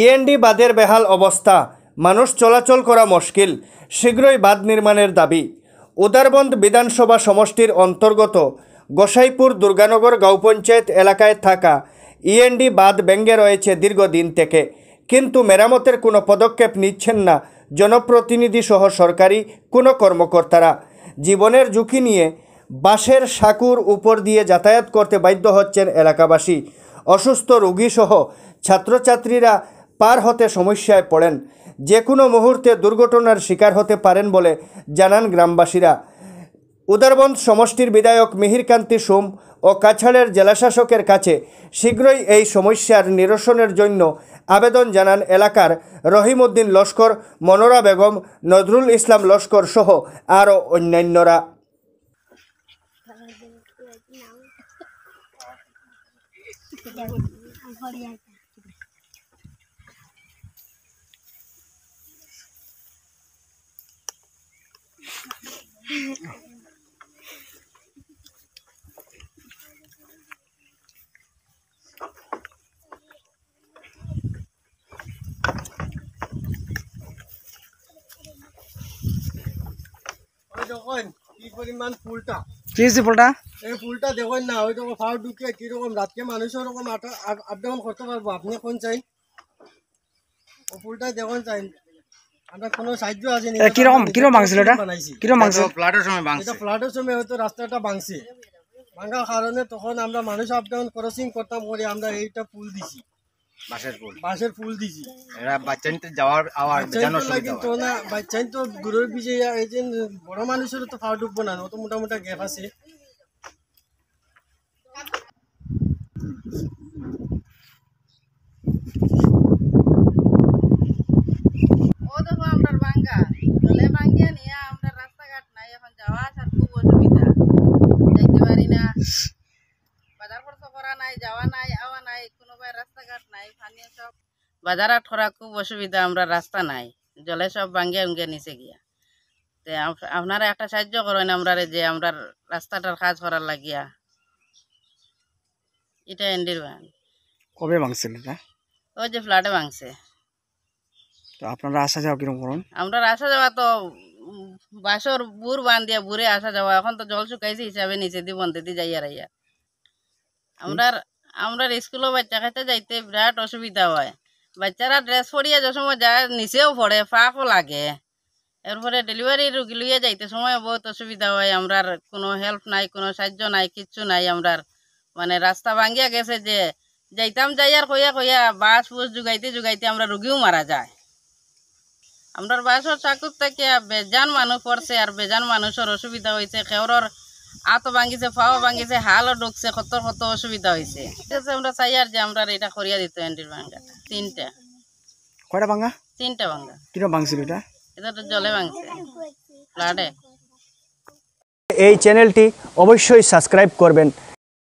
END বাঁধের বেহাল অবস্থা মানুষ চলাচল করা মুশকিল শীঘ্রই বাঁধ নির্মাণের দাবি উদারবন্দ বিধানসভা সমষ্টির অন্তর্গত গোসাইপুর দুর্গানগর গাঁও পঞ্চায়েত এলাকায় থাকা ইএনডি বাঁধ ব্যঙ্গে রয়েছে দীর্ঘদিন থেকে কিন্তু মেরামতের কোনো পদক্ষেপ নিচ্ছেন না জনপ্রতিনিধি সহ সরকারি কোনো কর্মকর্তারা জীবনের ঝুঁকি নিয়ে বাঁশের সাঁকুর উপর দিয়ে যাতায়াত করতে বাধ্য হচ্ছেন এলাকাবাসী অসুস্থ রোগীসহ ছাত্রছাত্রীরা পার হতে সমস্যায় পড়েন যে কোনো মুহূর্তে দুর্ঘটনার শিকার হতে পারেন বলে জানান গ্রামবাসীরা উদারবন্দ সমষ্টির বিধায়ক মিহিরকান্তি সোম ও কাছাড়ের জেলাশাসকের কাছে শীঘ্রই এই সমস্যার নিরসনের জন্য আবেদন জানান এলাকার রহিমউদ্দিন লস্কর মনোরা বেগম নজরুল ইসলাম লস্কর সহ আরও অন্যান্যরা দেখুন কি পরিমাণ ফুলটা কি হয়েছে এই ফুলটা দেখুন না ওই রকম ফাও ঢুকে কিরকম রাতকে মানুষ ওরকম আপ ডাউন করতে পারবো আপনি কোন চাই ফুলটা দেখুন চাই মানুষ আপ ডাউন ক্রসিং করতাম করে আমরা এইটা পুল দিছি বাঁশের ফুল বাঁশের ফুল দিছি এরা বাচ্চানিতে এই যে বড় মানুষের তো ফাউট উঠবো না অত মোটামুটি গ্যাপ আছে বাজার খুব অসুবিধা আমরা রাস্তা নাই জলে সব উঙ্গে নিচে গিয়া আপনারা একটা সাহায্য করেন আমরা যে আমরা রাস্তাটার কাজ করার লাগিয়া এটা এন্ডির কবে ভাঙছিল ওই যে ফ্ল্যাটে ভাঙছে আপনারা আসা যাওয়া করুন আমরা আসা যাওয়া তো বাসর বুর বান দিয়া বুড়ে আসা যাওয়া এখন তো জল শুকাইছে হিসাবে নিচে দিয়ে বন্ধে দিয়ে যাইয়া রাইয়া আমরা আমরা স্কুলে বাচ্চা খাইতে যাইতে বিরাট অসুবিধা হয় বাচ্চারা ড্রেস পরিয়া যে সময় যায় নিচেও পড়ে ফাঁকও লাগে এরপরে ডেলিভারি রুগী লইয়া যাইতে সময় বহুত অসুবিধা হয় আমরার কোনো হেল্প নাই কোনো সাহায্য নাই কিচ্ছু নাই আমরার মানে রাস্তা ভাঙিয়া গেছে যে যাইতাম যাই আর কইয়া কইয়া বাস বুস যুগাইতে যুগাইতে আমরা রুগীও মারা যায় আমরার বাসর চাকুর থেকে বেজান মানুষ পড়ছে আর বেজান মানুষের অসুবিধা হয়েছে খেওরর আতো ভাঙিছে পাও ভাঙিছে হালও ঢুকছে কত কত অসুবিধা হয়েছে ঠিক আছে আমরা চাই আর যে আমরা এটা করিয়া দিত এন্ডির ভাঙ্গা তিনটা কয়টা ভাঙ্গা তিনটা ভাঙ্গা কিরকম ভাঙছিল এটা এটা তো জলে ভাঙছে ফ্লাডে এই চ্যানেলটি অবশ্যই সাবস্ক্রাইব করবেন